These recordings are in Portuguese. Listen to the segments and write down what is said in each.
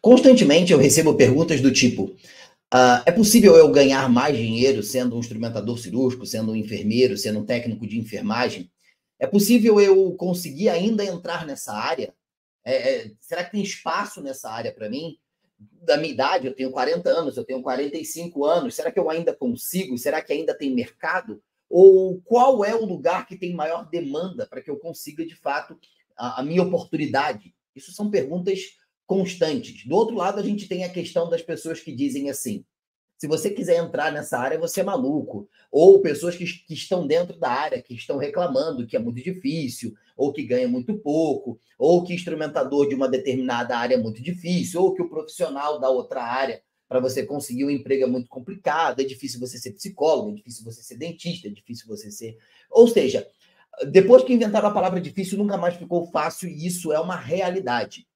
Constantemente eu recebo perguntas do tipo: uh, é possível eu ganhar mais dinheiro sendo um instrumentador cirúrgico, sendo um enfermeiro, sendo um técnico de enfermagem? É possível eu conseguir ainda entrar nessa área? É, é, será que tem espaço nessa área para mim? Da minha idade, eu tenho 40 anos, eu tenho 45 anos, será que eu ainda consigo? Será que ainda tem mercado? Ou qual é o lugar que tem maior demanda para que eu consiga, de fato, a, a minha oportunidade? Isso são perguntas constantes. Do outro lado, a gente tem a questão das pessoas que dizem assim: se você quiser entrar nessa área, você é maluco. Ou pessoas que, que estão dentro da área, que estão reclamando que é muito difícil, ou que ganha muito pouco, ou que instrumentador de uma determinada área é muito difícil, ou que o profissional da outra área para você conseguir um emprego é muito complicado, é difícil você ser psicólogo, é difícil você ser dentista, é difícil você ser. Ou seja, depois que inventaram a palavra difícil, nunca mais ficou fácil e isso é uma realidade.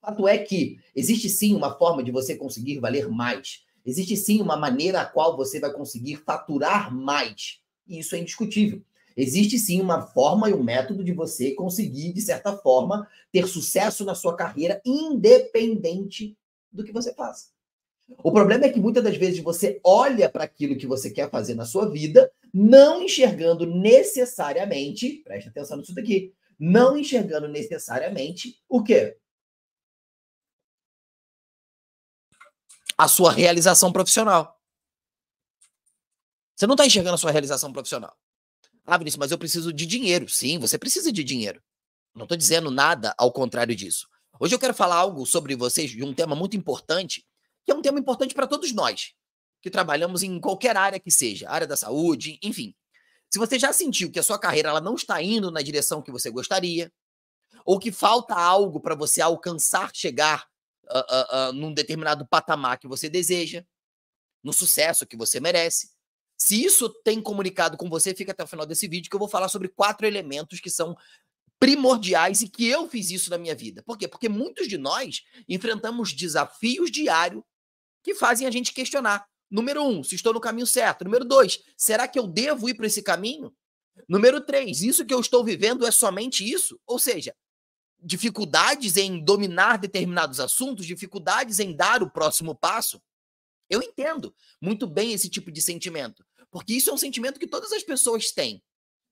Fato é que existe sim uma forma de você conseguir valer mais. Existe sim uma maneira a qual você vai conseguir faturar mais. E isso é indiscutível. Existe sim uma forma e um método de você conseguir, de certa forma, ter sucesso na sua carreira, independente do que você faça. O problema é que muitas das vezes você olha para aquilo que você quer fazer na sua vida, não enxergando necessariamente, presta atenção nisso daqui, não enxergando necessariamente o quê? a sua realização profissional. Você não está enxergando a sua realização profissional. Ah, Vinícius, mas eu preciso de dinheiro. Sim, você precisa de dinheiro. Não estou dizendo nada ao contrário disso. Hoje eu quero falar algo sobre vocês de um tema muito importante, que é um tema importante para todos nós, que trabalhamos em qualquer área que seja, área da saúde, enfim. Se você já sentiu que a sua carreira ela não está indo na direção que você gostaria, ou que falta algo para você alcançar, chegar uh, uh, num determinado patamar que você deseja, no sucesso que você merece. Se isso tem comunicado com você, fica até o final desse vídeo que eu vou falar sobre quatro elementos que são primordiais e que eu fiz isso na minha vida. Por quê? Porque muitos de nós enfrentamos desafios diários que fazem a gente questionar. Número um, se estou no caminho certo. Número dois, será que eu devo ir para esse caminho? Número três, isso que eu estou vivendo é somente isso? Ou seja, dificuldades em dominar determinados assuntos, dificuldades em dar o próximo passo. Eu entendo muito bem esse tipo de sentimento, porque isso é um sentimento que todas as pessoas têm.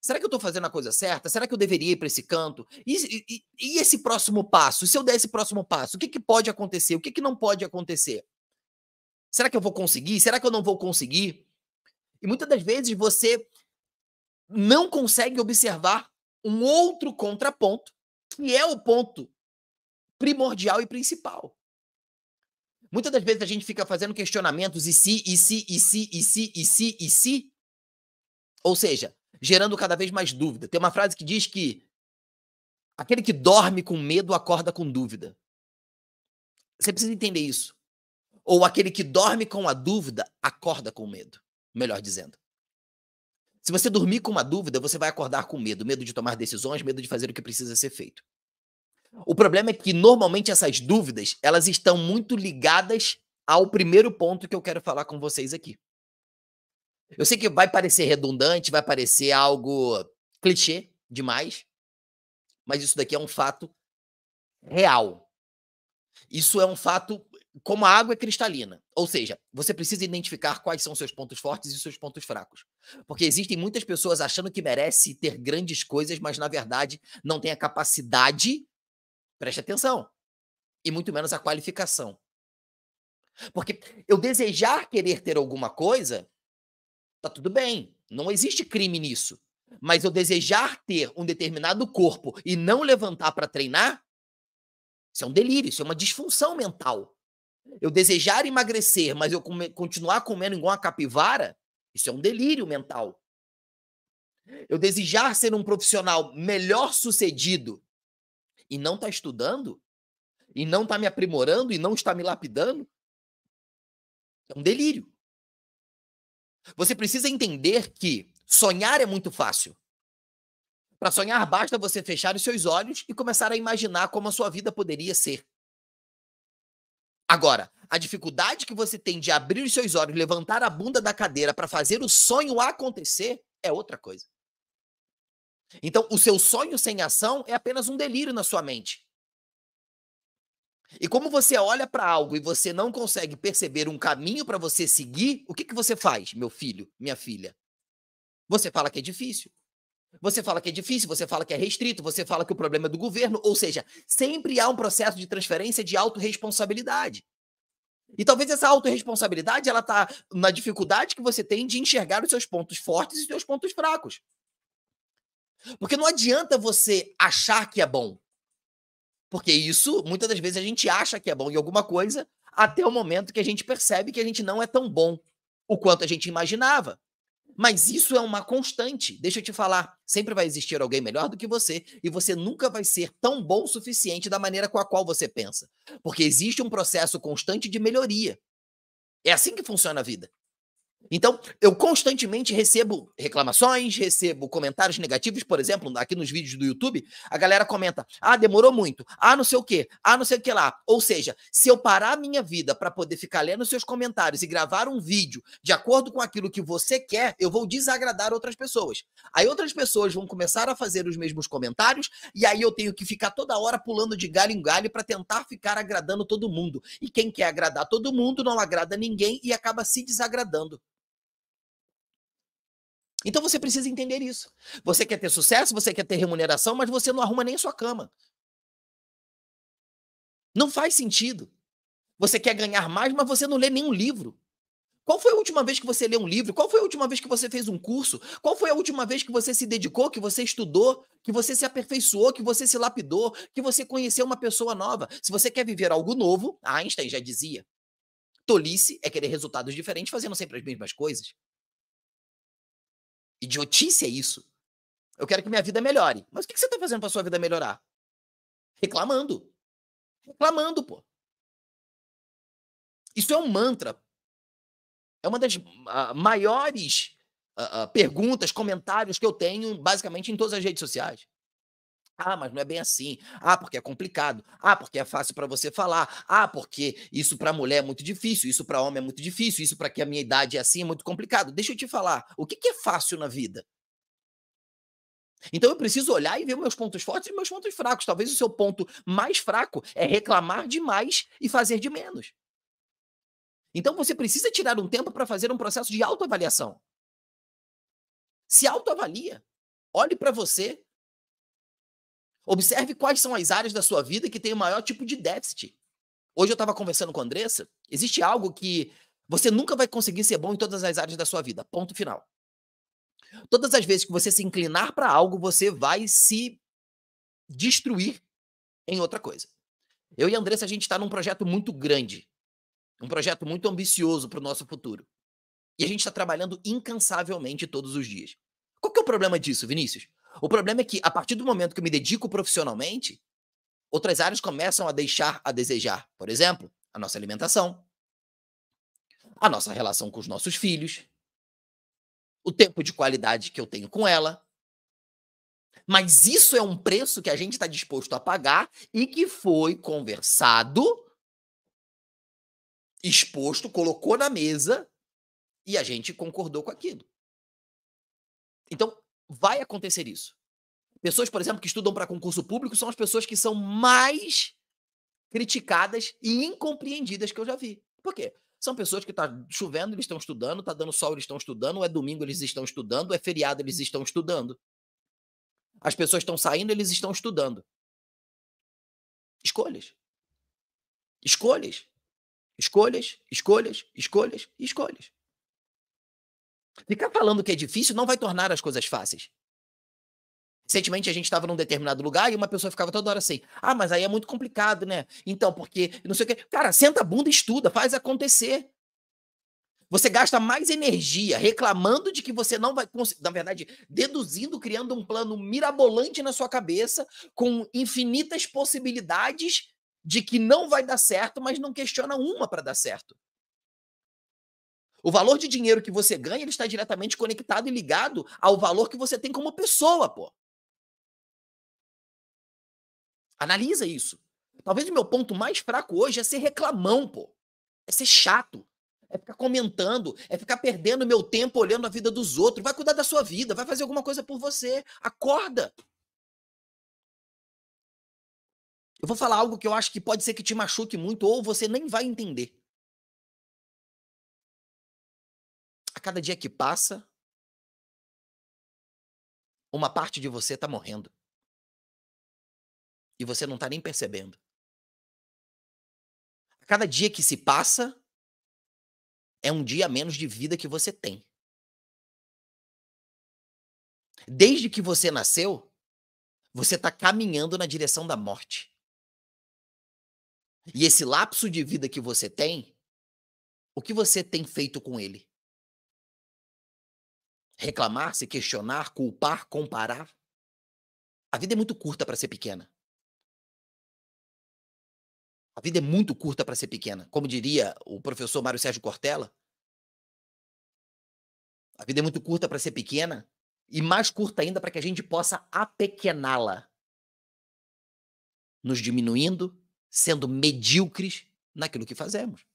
Será que eu estou fazendo a coisa certa? Será que eu deveria ir para esse canto? E, e, e, esse próximo passo? Se eu der esse próximo passo, o que, que pode acontecer? O que, que não pode acontecer? Será que eu vou conseguir? Será que eu não vou conseguir? E muitas das vezes você não consegue observar um outro contraponto que é o ponto primordial e principal. Muitas das vezes a gente fica fazendo questionamentos e se, e se, e se, e se, e se, e se. Ou seja, gerando cada vez mais dúvida. Tem uma frase que diz que aquele que dorme com medo acorda com dúvida. Você precisa entender isso. Ou aquele que dorme com a dúvida acorda com medo. Melhor dizendo. Se você dormir com uma dúvida, você vai acordar com medo, medo de tomar decisões, medo de fazer o que precisa ser feito. O problema é que normalmente essas dúvidas, elas estão muito ligadas ao primeiro ponto que eu quero falar com vocês aqui. Eu sei que vai parecer redundante, vai parecer algo clichê demais, mas isso daqui é um fato real. Isso é um fato como a água é cristalina, ou seja, você precisa identificar quais são seus pontos fortes e seus pontos fracos. Porque existem muitas pessoas achando que merece ter grandes coisas, mas na verdade não tem a capacidade, preste atenção, e muito menos a qualificação. Porque eu desejar querer ter alguma coisa, tá tudo bem, não existe crime nisso. Mas eu desejar ter um determinado corpo e não levantar para treinar, isso é um delírio, isso é uma disfunção mental eu desejar emagrecer, mas eu come, continuar comendo igual uma capivara, isso é um delírio mental. Eu desejar ser um profissional melhor sucedido e não estar tá estudando, e não estar tá me aprimorando, e não estar me lapidando, é um delírio. Você precisa entender que sonhar é muito fácil. Para sonhar, basta você fechar os seus olhos e começar a imaginar como a sua vida poderia ser. Agora, a dificuldade que você tem de abrir os seus olhos, levantar a bunda da cadeira para fazer o sonho acontecer é outra coisa. Então, o seu sonho sem ação é apenas um delírio na sua mente. E como você olha para algo e você não consegue perceber um caminho para você seguir, o que, que você faz, meu filho, minha filha? Você fala que é difícil. Você fala que é difícil, você fala que é restrito, você fala que o problema é do governo, ou seja, sempre há um processo de transferência de autorresponsabilidade. E talvez essa autorresponsabilidade ela tá na dificuldade que você tem de enxergar os seus pontos fortes e os seus pontos fracos. Porque não adianta você achar que é bom. Porque isso, muitas das vezes, a gente acha que é bom em alguma coisa até o momento que a gente percebe que a gente não é tão bom o quanto a gente imaginava. Mas isso é uma constante. Deixa eu te falar. Sempre vai existir alguém melhor do que você e você nunca vai ser tão bom o suficiente da maneira com a qual você pensa. Porque existe um processo constante de melhoria. É assim que funciona a vida. Então, eu constantemente recebo reclamações, recebo comentários negativos, por exemplo, aqui nos vídeos do YouTube, a galera comenta: "Ah, demorou muito. Ah, não sei o quê. Ah, não sei o que lá". Ou seja, se eu parar minha vida para poder ficar lendo seus comentários e gravar um vídeo de acordo com aquilo que você quer, eu vou desagradar outras pessoas. Aí outras pessoas vão começar a fazer os mesmos comentários e aí eu tenho que ficar toda hora pulando de galho em galho para tentar ficar agradando todo mundo. E quem quer agradar todo mundo não agrada ninguém e acaba se desagradando. Então você precisa entender isso. Você quer ter sucesso, você quer ter remuneração, mas você não arruma nem sua cama. Não faz sentido. Você quer ganhar mais, mas você não lê nenhum livro. Qual foi a última vez que você leu um livro? Qual foi a última vez que você fez um curso? Qual foi a última vez que você se dedicou, que você estudou, que você se aperfeiçoou, que você se lapidou, que você conheceu uma pessoa nova? Se você quer viver algo novo, Einstein já dizia: tolice é querer resultados diferentes fazendo sempre as mesmas coisas. Idiotice é isso. Eu quero que minha vida melhore. Mas o que, você está fazendo para sua vida melhorar? Reclamando. Reclamando, pô. Isso é um mantra. É uma das uh, maiores uh, uh, perguntas, comentários que eu tenho basicamente em todas as redes sociais. Ah, mas não é bem assim. Ah, porque é complicado. Ah, porque é fácil para você falar. Ah, porque isso para mulher é muito difícil, isso para homem é muito difícil, isso para que a minha idade é assim é muito complicado. Deixa eu te falar, o que, que é fácil na vida? Então eu preciso olhar e ver meus pontos fortes e meus pontos fracos. Talvez o seu ponto mais fraco é reclamar demais e fazer de menos. Então você precisa tirar um tempo para fazer um processo de autoavaliação. Se autoavalia. Olhe para você Observe quais são as áreas da sua vida que tem o maior tipo de déficit. Hoje eu estava conversando com a Andressa. Existe algo que você nunca vai conseguir ser bom em todas as áreas da sua vida. Ponto final. Todas as vezes que você se inclinar para algo, você vai se destruir em outra coisa. Eu e a Andressa, a gente está num projeto muito grande, um projeto muito ambicioso para o nosso futuro. E a gente está trabalhando incansavelmente todos os dias. Qual que é o problema disso, Vinícius? O problema é que, a partir do momento que eu me dedico profissionalmente, outras áreas começam a deixar a desejar. Por exemplo, a nossa alimentação, a nossa relação com os nossos filhos, o tempo de qualidade que eu tenho com ela. Mas isso é um preço que a gente está disposto a pagar e que foi conversado, exposto, colocou na mesa e a gente concordou com aquilo. Então, vai acontecer isso. Pessoas, por exemplo, que estudam para concurso público são as pessoas que são mais criticadas e incompreendidas que eu já vi. Por quê? São pessoas que tá chovendo, eles estão estudando, está dando sol, eles estão estudando, é domingo, eles estão estudando, é feriado, eles estão estudando. As pessoas estão saindo, eles estão estudando. Escolhas. Escolhas. Escolhas, escolhas, escolhas, escolhas. Ficar falando que é difícil não vai tornar as coisas fáceis. Recentemente a gente estava num determinado lugar e uma pessoa ficava toda hora assim: ah, mas aí é muito complicado, né? Então, porque não sei o quê. Cara, senta a bunda e estuda, faz acontecer. Você gasta mais energia reclamando de que você não vai conseguir, na verdade, deduzindo, criando um plano mirabolante na sua cabeça, com infinitas possibilidades de que não vai dar certo, mas não questiona uma para dar certo. O valor de dinheiro que você ganha ele está diretamente conectado e ligado ao valor que você tem como pessoa, pô. Analisa isso. Talvez o meu ponto mais fraco hoje é ser reclamão, pô. É ser chato. É ficar comentando, é ficar perdendo meu tempo olhando a vida dos outros. Vai cuidar da sua vida, vai fazer alguma coisa por você. Acorda. Eu vou falar algo que eu acho que pode ser que te machuque muito ou você nem vai entender. cada dia que passa, uma parte de você está morrendo. E você não está nem percebendo. A cada dia que se passa, é um dia menos de vida que você tem. Desde que você nasceu, você está caminhando na direção da morte. E esse lapso de vida que você tem, o que você tem feito com ele? reclamar, se questionar, culpar, comparar. A vida é muito curta para ser pequena. A vida é muito curta para ser pequena. Como diria o professor Mário Sérgio Cortella, a vida é muito curta para ser pequena e mais curta ainda para que a gente possa apequená-la, nos diminuindo, sendo medíocres naquilo que fazemos.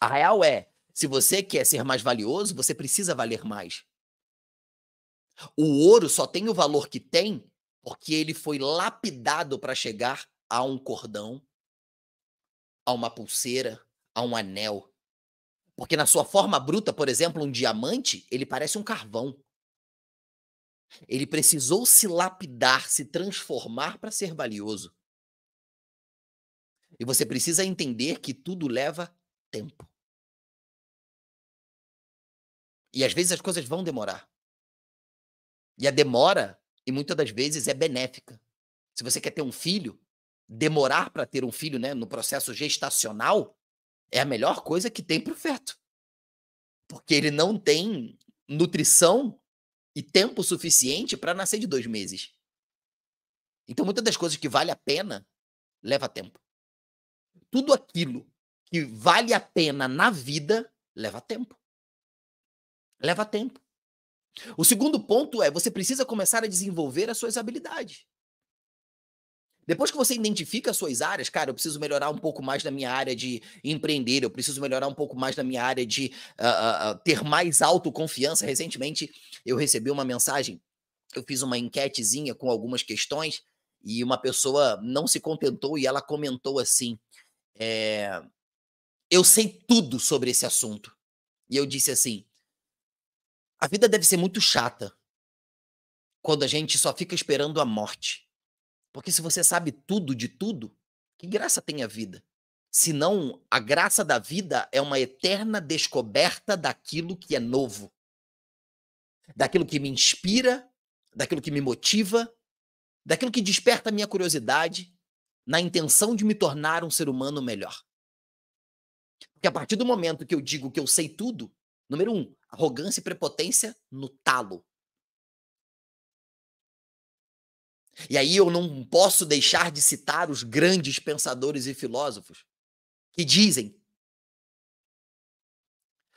A real é, se você quer ser mais valioso, você precisa valer mais. O ouro só tem o valor que tem porque ele foi lapidado para chegar a um cordão, a uma pulseira, a um anel. Porque na sua forma bruta, por exemplo, um diamante, ele parece um carvão. Ele precisou se lapidar, se transformar para ser valioso. E você precisa entender que tudo leva tempo. E às vezes as coisas vão demorar. E a demora, e muitas das vezes, é benéfica. Se você quer ter um filho, demorar para ter um filho né, no processo gestacional é a melhor coisa que tem para o feto. Porque ele não tem nutrição e tempo suficiente para nascer de dois meses. Então, muitas das coisas que vale a pena leva tempo. Tudo aquilo que vale a pena na vida leva tempo. Leva tempo. O segundo ponto é você precisa começar a desenvolver as suas habilidades. Depois que você identifica as suas áreas, cara, eu preciso melhorar um pouco mais na minha área de empreender, eu preciso melhorar um pouco mais na minha área de uh, uh, ter mais autoconfiança. Recentemente eu recebi uma mensagem, eu fiz uma enquetezinha com algumas questões e uma pessoa não se contentou e ela comentou assim: é, Eu sei tudo sobre esse assunto. E eu disse assim: a vida deve ser muito chata quando a gente só fica esperando a morte. Porque se você sabe tudo de tudo, que graça tem a vida? Senão, a graça da vida é uma eterna descoberta daquilo que é novo, daquilo que me inspira, daquilo que me motiva, daquilo que desperta a minha curiosidade, na intenção de me tornar um ser humano melhor. Porque a partir do momento que eu digo que eu sei tudo, número um, arrogância e prepotência no talo. E aí eu não posso deixar de citar os grandes pensadores e filósofos que dizem: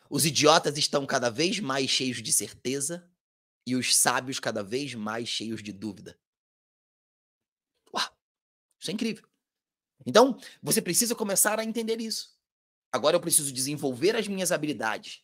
os idiotas estão cada vez mais cheios de certeza e os sábios cada vez mais cheios de dúvida. Uau, isso é incrível. Então, você precisa começar a entender isso. Agora eu preciso desenvolver as minhas habilidades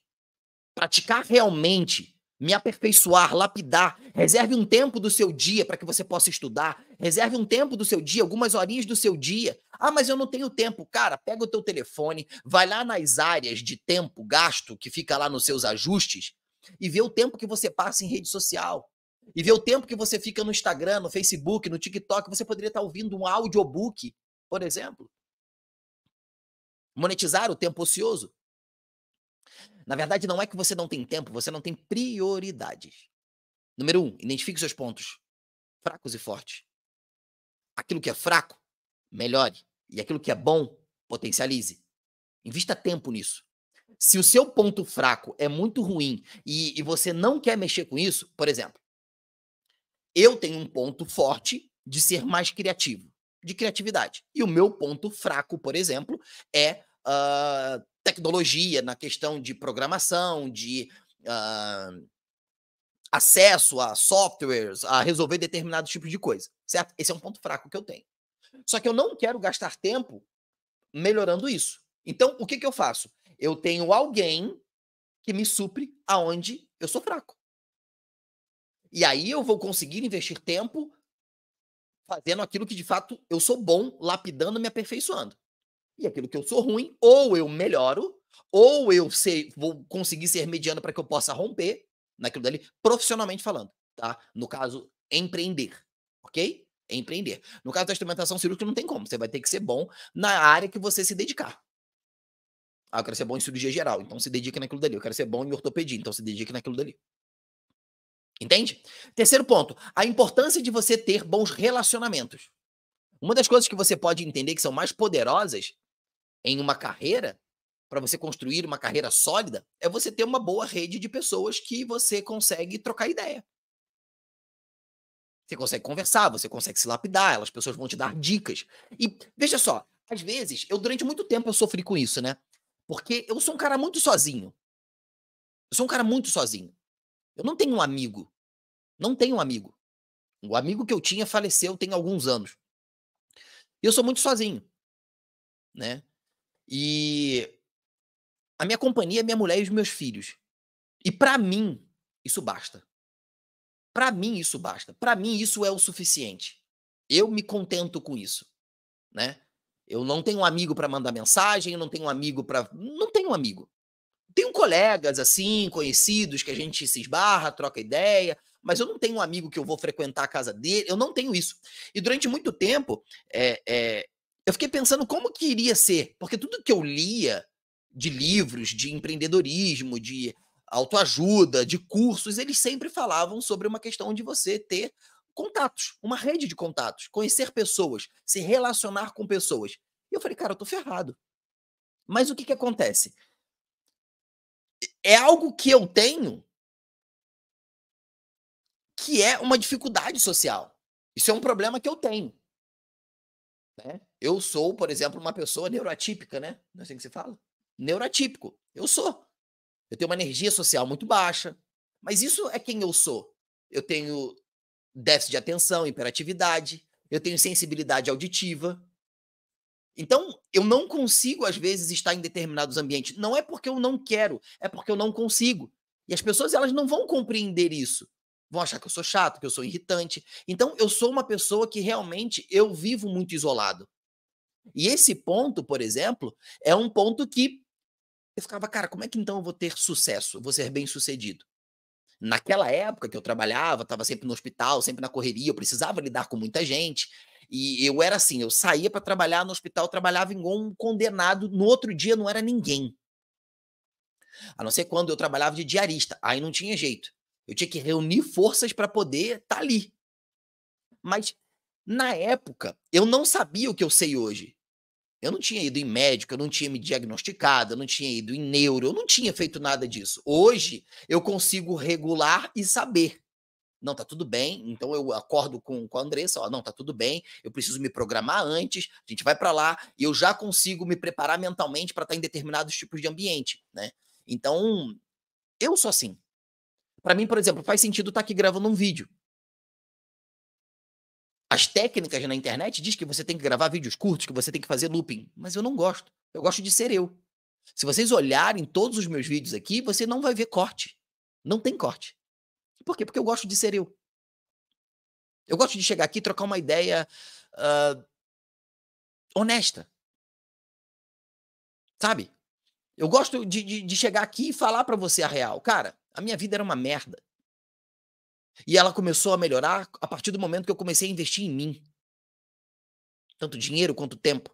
praticar realmente, me aperfeiçoar, lapidar. Reserve um tempo do seu dia para que você possa estudar. Reserve um tempo do seu dia, algumas horinhas do seu dia. Ah, mas eu não tenho tempo. Cara, pega o teu telefone, vai lá nas áreas de tempo gasto que fica lá nos seus ajustes e vê o tempo que você passa em rede social. E vê o tempo que você fica no Instagram, no Facebook, no TikTok. Você poderia estar tá ouvindo um audiobook, por exemplo. Monetizar o tempo ocioso. Na verdade, não é que você não tem tempo, você não tem prioridades. Número um, identifique seus pontos fracos e fortes. Aquilo que é fraco, melhore. E aquilo que é bom, potencialize. Invista tempo nisso. Se o seu ponto fraco é muito ruim e, e você não quer mexer com isso, por exemplo, eu tenho um ponto forte de ser mais criativo, de criatividade. E o meu ponto fraco, por exemplo, é uh, tecnologia, na questão de programação, de uh, acesso a softwares, a resolver determinados tipos de coisa, certo? Esse é um ponto fraco que eu tenho. Só que eu não quero gastar tempo melhorando isso. Então, o que, que eu faço? Eu tenho alguém que me supre aonde eu sou fraco. E aí eu vou conseguir investir tempo fazendo aquilo que de fato eu sou bom, lapidando, me aperfeiçoando. E aquilo que eu sou ruim, ou eu melhoro, ou eu sei, vou conseguir ser mediano para que eu possa romper naquilo dali, profissionalmente falando, tá? No caso, empreender, ok? Empreender. No caso da instrumentação cirúrgica, não tem como. Você vai ter que ser bom na área que você se dedicar. Ah, eu quero ser bom em cirurgia geral, então se dedique naquilo dali. Eu quero ser bom em ortopedia, então se dedique naquilo dali. Entende? Terceiro ponto, a importância de você ter bons relacionamentos. Uma das coisas que você pode entender que são mais poderosas em uma carreira, para você construir uma carreira sólida, é você ter uma boa rede de pessoas que você consegue trocar ideia. Você consegue conversar, você consegue se lapidar, as pessoas vão te dar dicas. E veja só, às vezes, eu durante muito tempo eu sofri com isso, né? Porque eu sou um cara muito sozinho. Eu sou um cara muito sozinho. Eu não tenho um amigo. Não tenho um amigo. O amigo que eu tinha faleceu tem alguns anos. E eu sou muito sozinho, né? E a minha companhia, minha mulher e os meus filhos. E para mim, isso basta. Para mim isso basta. Para mim isso é o suficiente. Eu me contento com isso, né? Eu não tenho um amigo para mandar mensagem, não tenho um amigo para, não tenho um amigo. Tenho colegas assim, conhecidos que a gente se esbarra, troca ideia, mas eu não tenho um amigo que eu vou frequentar a casa dele. Eu não tenho isso. E durante muito tempo, é, é, eu fiquei pensando como que iria ser, porque tudo que eu lia de livros, de empreendedorismo, de autoajuda, de cursos, eles sempre falavam sobre uma questão de você ter contatos, uma rede de contatos, conhecer pessoas, se relacionar com pessoas. E eu falei, cara, eu tô ferrado. Mas o que que acontece? É algo que eu tenho que é uma dificuldade social. Isso é um problema que eu tenho. Né? Eu sou, por exemplo, uma pessoa neuroatípica, né? Não é assim que se fala? Neuroatípico. Eu sou. Eu tenho uma energia social muito baixa. Mas isso é quem eu sou. Eu tenho déficit de atenção, hiperatividade. Eu tenho sensibilidade auditiva. Então, eu não consigo, às vezes, estar em determinados ambientes. Não é porque eu não quero, é porque eu não consigo. E as pessoas elas não vão compreender isso vão achar que eu sou chato, que eu sou irritante. Então, eu sou uma pessoa que realmente eu vivo muito isolado. E esse ponto, por exemplo, é um ponto que eu ficava, cara, como é que então eu vou ter sucesso? Eu vou ser bem sucedido? Naquela época que eu trabalhava, estava sempre no hospital, sempre na correria, eu precisava lidar com muita gente. E eu era assim, eu saía para trabalhar no hospital, trabalhava em um condenado, no outro dia não era ninguém. A não ser quando eu trabalhava de diarista, aí não tinha jeito. Eu tinha que reunir forças para poder estar tá ali. Mas na época, eu não sabia o que eu sei hoje. Eu não tinha ido em médico, eu não tinha me diagnosticado, eu não tinha ido em neuro, eu não tinha feito nada disso. Hoje eu consigo regular e saber. Não, tá tudo bem. Então eu acordo com, com a Andressa, ó, não, tá tudo bem. Eu preciso me programar antes. A gente vai para lá e eu já consigo me preparar mentalmente para estar tá em determinados tipos de ambiente, né? Então, eu sou assim. Para mim, por exemplo, faz sentido estar tá aqui gravando um vídeo. As técnicas na internet diz que você tem que gravar vídeos curtos, que você tem que fazer looping, mas eu não gosto. Eu gosto de ser eu. Se vocês olharem todos os meus vídeos aqui, você não vai ver corte. Não tem corte. Por quê? Porque eu gosto de ser eu. Eu gosto de chegar aqui e trocar uma ideia uh, honesta. Sabe? Eu gosto de, de, de chegar aqui e falar para você a real. Cara, a minha vida era uma merda. E ela começou a melhorar a partir do momento que eu comecei a investir em mim. Tanto dinheiro quanto tempo.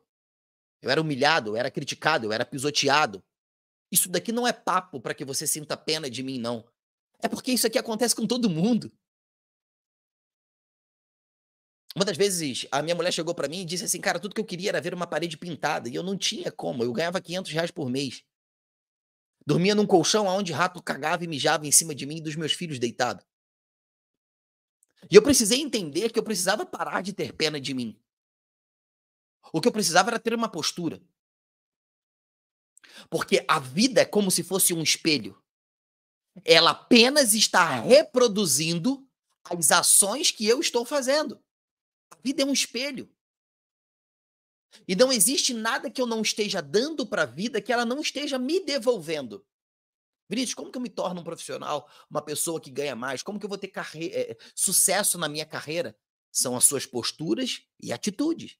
Eu era humilhado, eu era criticado, eu era pisoteado. Isso daqui não é papo para que você sinta pena de mim, não. É porque isso aqui acontece com todo mundo. Uma das vezes a minha mulher chegou para mim e disse assim: Cara, tudo que eu queria era ver uma parede pintada e eu não tinha como, eu ganhava 500 reais por mês. Dormia num colchão aonde rato cagava e mijava em cima de mim e dos meus filhos deitado. E eu precisei entender que eu precisava parar de ter pena de mim. O que eu precisava era ter uma postura. Porque a vida é como se fosse um espelho. Ela apenas está reproduzindo as ações que eu estou fazendo. A vida é um espelho. E não existe nada que eu não esteja dando para a vida que ela não esteja me devolvendo. Vinícius, como que eu me torno um profissional, uma pessoa que ganha mais? Como que eu vou ter é, sucesso na minha carreira? São as suas posturas e atitudes.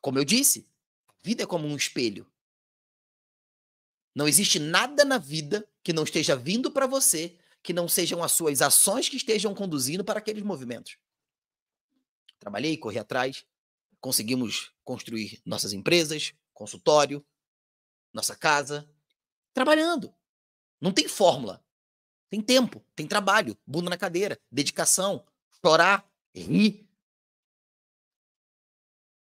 Como eu disse, a vida é como um espelho. Não existe nada na vida que não esteja vindo para você, que não sejam as suas ações que estejam conduzindo para aqueles movimentos trabalhei, corri atrás, conseguimos construir nossas empresas, consultório, nossa casa, trabalhando. Não tem fórmula. Tem tempo, tem trabalho, bunda na cadeira, dedicação, chorar, rir,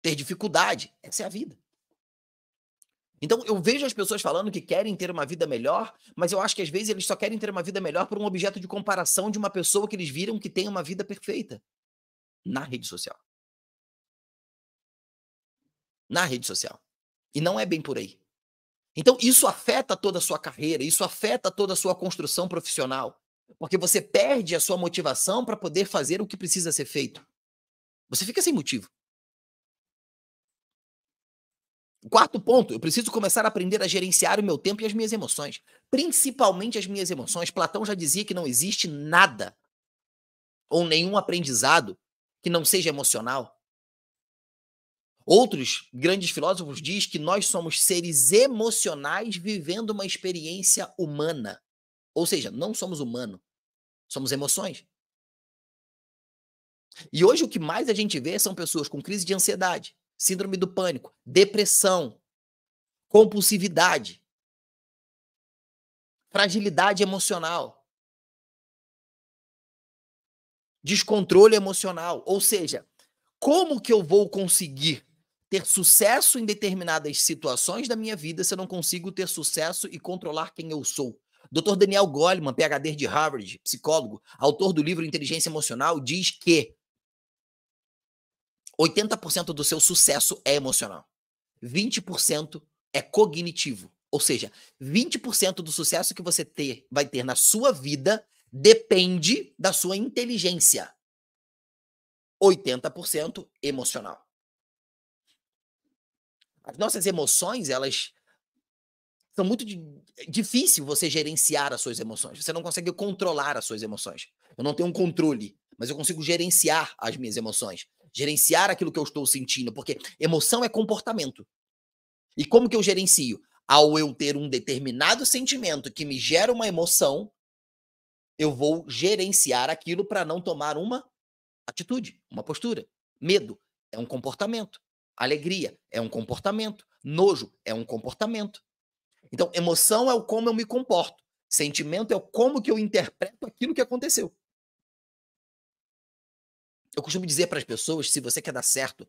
ter dificuldade. Essa é a vida. Então eu vejo as pessoas falando que querem ter uma vida melhor, mas eu acho que às vezes eles só querem ter uma vida melhor por um objeto de comparação de uma pessoa que eles viram que tem uma vida perfeita na rede social. Na rede social. E não é bem por aí. Então, isso afeta toda a sua carreira, isso afeta toda a sua construção profissional, porque você perde a sua motivação para poder fazer o que precisa ser feito. Você fica sem motivo. Quarto ponto, eu preciso começar a aprender a gerenciar o meu tempo e as minhas emoções, principalmente as minhas emoções. Platão já dizia que não existe nada ou nenhum aprendizado que não seja emocional? Outros grandes filósofos diz que nós somos seres emocionais vivendo uma experiência humana. Ou seja, não somos humano, somos emoções. E hoje o que mais a gente vê são pessoas com crise de ansiedade, síndrome do pânico, depressão, compulsividade, fragilidade emocional descontrole emocional. Ou seja, como que eu vou conseguir ter sucesso em determinadas situações da minha vida se eu não consigo ter sucesso e controlar quem eu sou? Dr. Daniel Goleman, PhD de Harvard, psicólogo, autor do livro Inteligência Emocional, diz que 80% do seu sucesso é emocional. 20% é cognitivo. Ou seja, 20% do sucesso que você ter, vai ter na sua vida depende da sua inteligência. 80% emocional. As nossas emoções, elas são muito difícil você gerenciar as suas emoções. Você não consegue controlar as suas emoções. Eu não tenho um controle, mas eu consigo gerenciar as minhas emoções, gerenciar aquilo que eu estou sentindo, porque emoção é comportamento. E como que eu gerencio? Ao eu ter um determinado sentimento que me gera uma emoção, eu vou gerenciar aquilo para não tomar uma atitude, uma postura. Medo é um comportamento. Alegria é um comportamento. Nojo é um comportamento. Então, emoção é o como eu me comporto. Sentimento é o como que eu interpreto aquilo que aconteceu. Eu costumo dizer para as pessoas, se você quer dar certo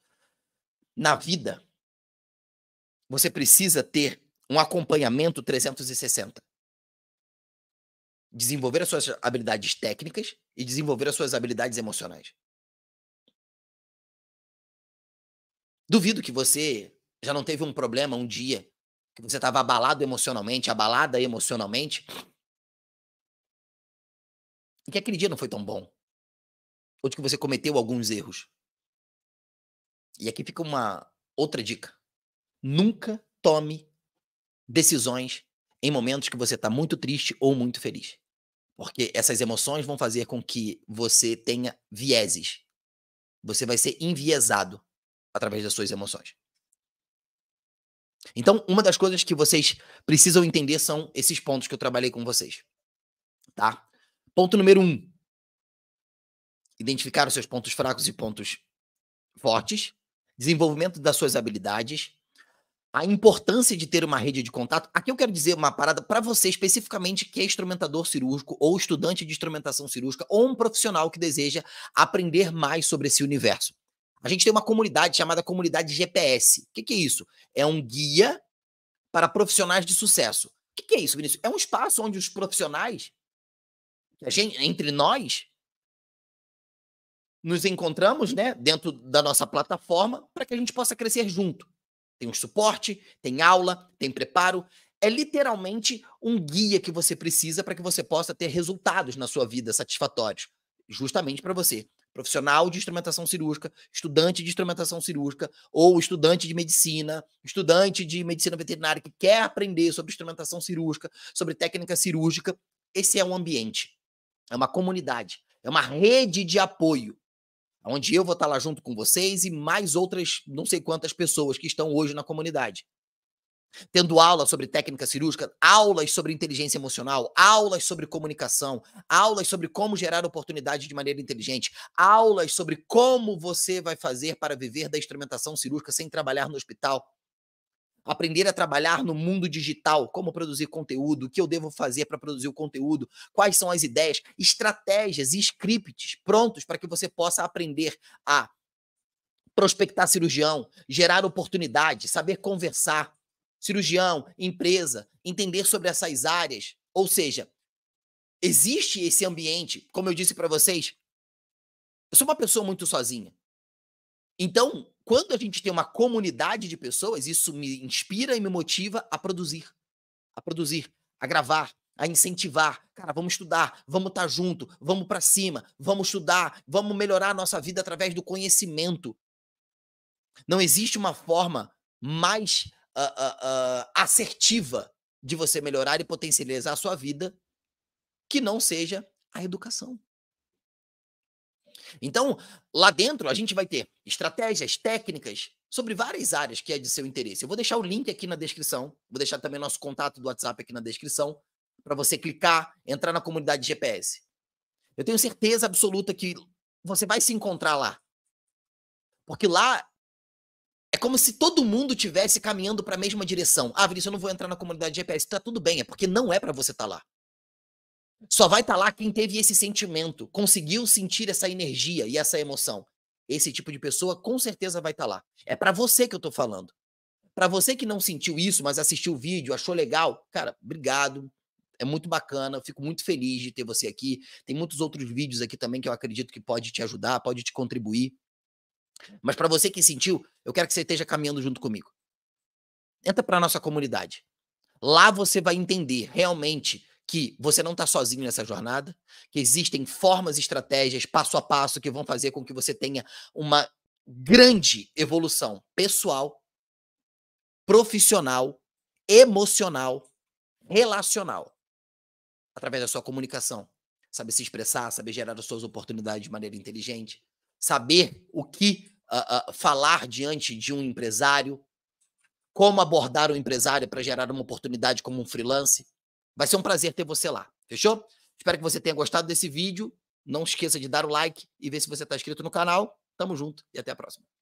na vida, você precisa ter um acompanhamento 360 desenvolver as suas habilidades técnicas e desenvolver as suas habilidades emocionais. Duvido que você já não teve um problema um dia que você estava abalado emocionalmente, abalada emocionalmente, e que aquele dia não foi tão bom, ou de que você cometeu alguns erros. E aqui fica uma outra dica: nunca tome decisões em momentos que você está muito triste ou muito feliz. Porque essas emoções vão fazer com que você tenha vieses. Você vai ser enviesado através das suas emoções. Então, uma das coisas que vocês precisam entender são esses pontos que eu trabalhei com vocês. Tá? Ponto número um: identificar os seus pontos fracos e pontos fortes, desenvolvimento das suas habilidades, a importância de ter uma rede de contato. Aqui eu quero dizer uma parada para você especificamente que é instrumentador cirúrgico ou estudante de instrumentação cirúrgica ou um profissional que deseja aprender mais sobre esse universo. A gente tem uma comunidade chamada comunidade GPS. O que, que, é isso? É um guia para profissionais de sucesso. O que, que é isso, Vinícius? É um espaço onde os profissionais, a gente, entre nós, nos encontramos, né, dentro da nossa plataforma, para que a gente possa crescer junto. Tem um suporte, tem aula, tem preparo. É literalmente um guia que você precisa para que você possa ter resultados na sua vida satisfatórios, justamente para você, profissional de instrumentação cirúrgica, estudante de instrumentação cirúrgica ou estudante de medicina, estudante de medicina veterinária que quer aprender sobre instrumentação cirúrgica, sobre técnica cirúrgica. Esse é um ambiente, é uma comunidade, é uma rede de apoio onde eu vou estar lá junto com vocês e mais outras não sei quantas pessoas que estão hoje na comunidade. Tendo aula sobre técnica cirúrgica, aulas sobre inteligência emocional, aulas sobre comunicação, aulas sobre como gerar oportunidade de maneira inteligente, aulas sobre como você vai fazer para viver da instrumentação cirúrgica sem trabalhar no hospital aprender a trabalhar no mundo digital, como produzir conteúdo, o que eu devo fazer para produzir o conteúdo, quais são as ideias, estratégias e scripts prontos para que você possa aprender a prospectar cirurgião, gerar oportunidade, saber conversar, cirurgião, empresa, entender sobre essas áreas, ou seja, existe esse ambiente, como eu disse para vocês, eu sou uma pessoa muito sozinha. Então, quando a gente tem uma comunidade de pessoas, isso me inspira e me motiva a produzir, a produzir, a gravar, a incentivar. Cara, vamos estudar, vamos estar tá junto, vamos para cima, vamos estudar, vamos melhorar a nossa vida através do conhecimento. Não existe uma forma mais uh, uh, uh, assertiva de você melhorar e potencializar a sua vida que não seja a educação. Então, lá dentro a gente vai ter estratégias, técnicas sobre várias áreas que é de seu interesse. Eu vou deixar o link aqui na descrição, vou deixar também nosso contato do WhatsApp aqui na descrição para você clicar, entrar na comunidade GPS. Eu tenho certeza absoluta que você vai se encontrar lá. Porque lá é como se todo mundo tivesse caminhando para a mesma direção. Ah, Vinícius, eu não vou entrar na comunidade GPS. Tá tudo bem, é porque não é para você estar tá lá. Só vai estar tá lá quem teve esse sentimento, conseguiu sentir essa energia e essa emoção. Esse tipo de pessoa com certeza vai estar tá lá. É para você que eu tô falando. Para você que não sentiu isso, mas assistiu o vídeo, achou legal, cara, obrigado. É muito bacana, eu fico muito feliz de ter você aqui. Tem muitos outros vídeos aqui também que eu acredito que pode te ajudar, pode te contribuir. Mas para você que sentiu, eu quero que você esteja caminhando junto comigo. Entra para nossa comunidade. Lá você vai entender realmente que você não está sozinho nessa jornada, que existem formas, estratégias, passo a passo, que vão fazer com que você tenha uma grande evolução pessoal, profissional, emocional, relacional, através da sua comunicação. Saber se expressar, saber gerar as suas oportunidades de maneira inteligente, saber o que uh, uh, falar diante de um empresário, como abordar o um empresário para gerar uma oportunidade como um freelance, Vai ser um prazer ter você lá. Fechou? Espero que você tenha gostado desse vídeo. Não esqueça de dar o like e ver se você está inscrito no canal. Tamo junto e até a próxima.